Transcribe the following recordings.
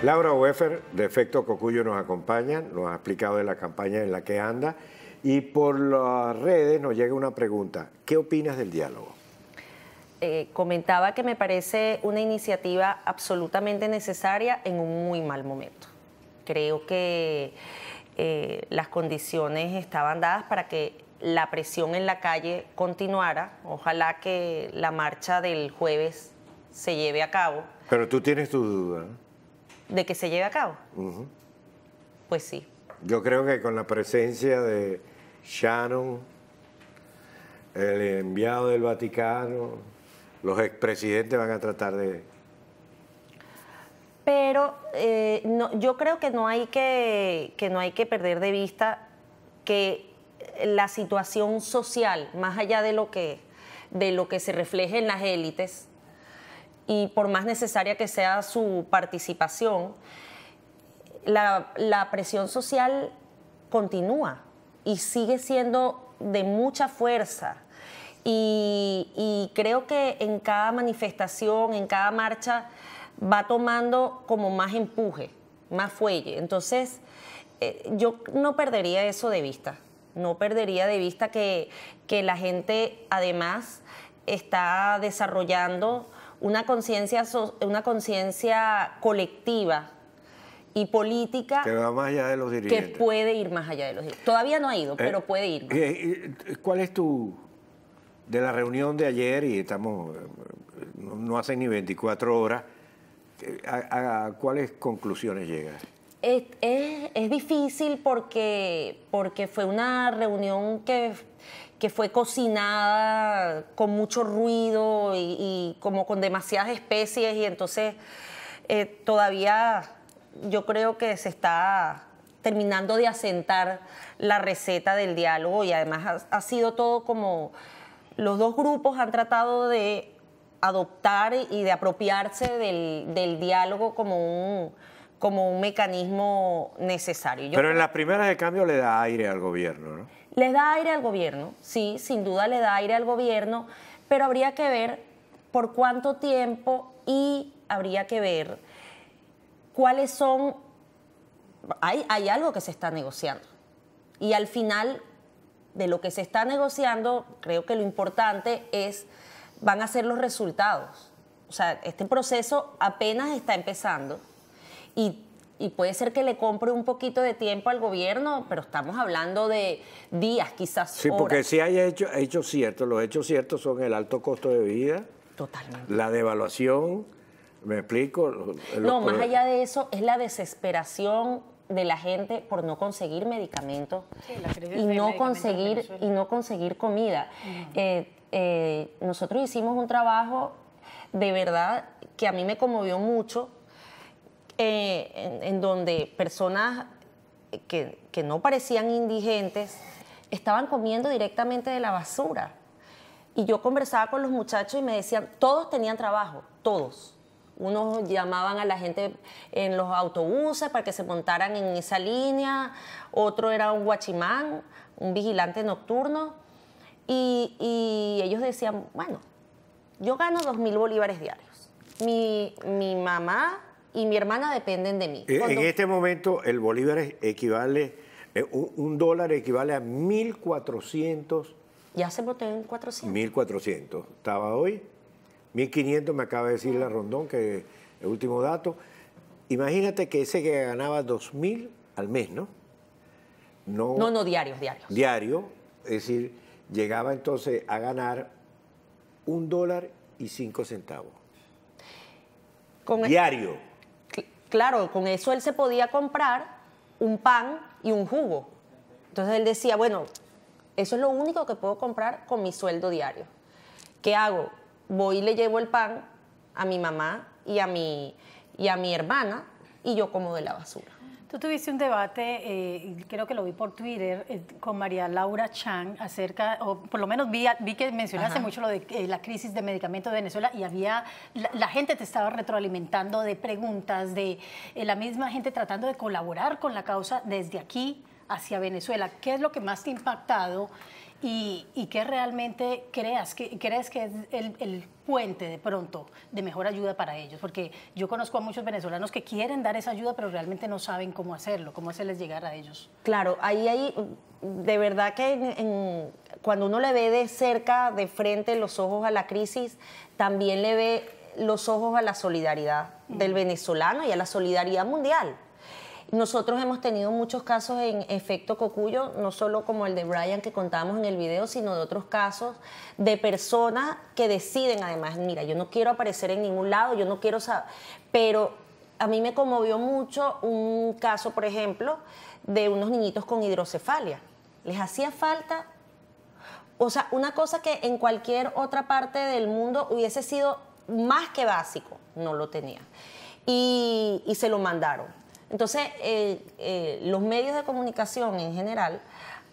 Laura Weffer, de Efecto Cocuyo, nos acompaña, nos ha explicado de la campaña en la que anda y por las redes nos llega una pregunta. ¿Qué opinas del diálogo? Eh, comentaba que me parece una iniciativa absolutamente necesaria en un muy mal momento. Creo que eh, las condiciones estaban dadas para que la presión en la calle continuara. Ojalá que la marcha del jueves se lleve a cabo. Pero tú tienes tu duda. ¿no? de que se lleve a cabo? Pues sí. Yo creo que con la presencia de Shannon, el enviado del Vaticano, los expresidentes van a tratar de... Pero eh, no, yo creo que no, hay que, que no hay que perder de vista que la situación social, más allá de lo que, de lo que se refleje en las élites, y por más necesaria que sea su participación, la, presión social continúa y sigue siendo de mucha fuerza. Y, creo que en cada manifestación, en cada marcha, va tomando como más empuje, más fuelle. Entonces, eh, yo no perdería eso de vista, no perdería de vista que la gente además está desarrollando una conciencia una conciencia colectiva y política que va más allá de los dirigentes. Que puede ir más allá de los dirigentes. Todavía no ha ido, eh, pero puede ir. Más. ¿Cuál es tu de la reunión de ayer y estamos no, hace ni 24 horas? Eh, ¿A, cuáles conclusiones llegas? Es, difícil porque, porque fue una reunión que, que fue cocinada con mucho ruido y, como con demasiadas especies y entonces eh, todavía yo creo que se está terminando de asentar la receta del diálogo y además ha, sido todo como los dos grupos han tratado de adoptar y de apropiarse del, diálogo como un, como un mecanismo necesario. Pero en las primeras de cambio le da aire al gobierno, ¿no? Les da aire al gobierno, sí, sin duda le da aire al gobierno, pero habría que ver por cuánto tiempo y habría que ver cuáles son... Hay, algo que se está negociando. Y al final de lo que se está negociando, creo que lo importante es, van a ser los resultados. O sea, este proceso apenas está empezando y y puede ser que le compre un poquito de tiempo al gobierno, pero estamos hablando de días, quizás. Sí, porque sí hay hechos hecho ciertos, los hechos ciertos son el alto costo de vida, Totalmente. la devaluación, ¿me explico? no, más allá de eso, es la desesperación de la gente por no conseguir medicamentos y no conseguir y no conseguir comida. Eh, eh, nosotros hicimos un trabajo de verdad que a mí me conmovió mucho eh, en, donde personas eh, que, no parecían indigentes estaban comiendo directamente de la basura. Y yo conversaba con los muchachos y me decían, todos tenían trabajo, todos. Unos llamaban a la gente en los autobuses para que se montaran en esa línea, otro era un guachimán, un vigilante nocturno, y, ellos decían, bueno, yo gano dos mil bolívares diarios. mi mamá y mi hermana dependen de mí. E, en este momento el bolívar equivale, eh, un dólar equivale a 1.400. Ya se votó en 400. 1.400. Estaba hoy. 1.500 me acaba de decir la Rondón, que el último dato. Imagínate que ese que ganaba 2.000 al mes, ¿no? No, no, no diarios, diarios. Diario, es decir, llegaba entonces a ganar un dólar y cinco centavos. Con diario claro, con eso él se podía comprar un pan y un jugo. Entonces él decía, bueno, eso es lo único que puedo comprar con mi sueldo diario. ¿Qué hago? Voy y le llevo el pan a mi mamá y a mi, y a mi hermana y yo como de la basura. Tú tuviste un debate, eh, creo que lo vi por Twitter, eh, con María Laura Chang acerca, o por lo menos vi, que mencionaste mucho lo de eh, la crisis de medicamentos de Venezuela y había, la gente te estaba retroalimentando de preguntas, de la misma gente tratando de colaborar con la causa desde aquí hacia Venezuela. ¿Qué es lo que más te ha impactado y, qué que realmente creas que, crees que es el, puente de pronto de mejor ayuda para ellos, porque yo conozco a muchos venezolanos que quieren dar esa ayuda, pero realmente no saben cómo hacerlo, cómo hacerles llegar a ellos. Claro, ahí hay, de verdad que cuando uno le ve de cerca, de frente, los ojos a la crisis, también le ve los ojos a la solidaridad del venezolano y a la solidaridad mundial. Nosotros hemos tenido muchos casos en efecto cocuyo, no solo como el de Brian que contábamos en el video, sino de otros casos de personas que deciden además, mira, yo no quiero aparecer en ningún lado, yo no quiero saber, pero a mí me conmovió mucho un caso, por ejemplo, de unos niñitos con hidrocefalia. Les hacía falta, o sea, una cosa que en cualquier otra parte del mundo hubiese sido más que básico, no lo tenía. Y, y se lo mandaron. Entonces, eh, eh, los medios de comunicación en general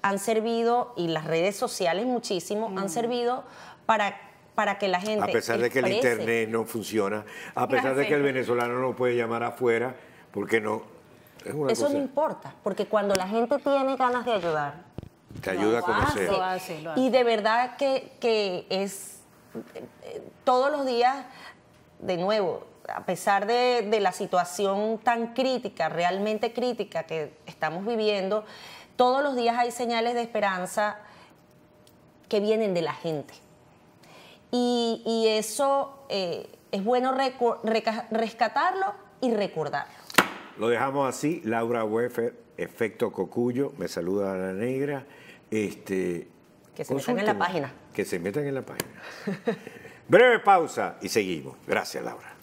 han servido, y las redes sociales muchísimo, han mm. servido para para que la gente. A pesar de que el internet no funciona, a pesar de que el venezolano no puede llamar afuera, porque no. Eso no importa, porque cuando la gente tiene ganas de ayudar, te ayuda a Y de verdad que, es eh, todos los días, de nuevo, a pesar de, la situación tan crítica, realmente crítica que estamos viviendo, todos los días hay señales de esperanza que vienen de la gente. Y, eso eh, es bueno rescatarlo y recordarlo. Lo dejamos así. Laura Wefer, Efecto Cocuyo, me saluda a la negra. Este, que se metan en la página. Que se metan en la página. Breve pausa y seguimos. Gracias, Laura.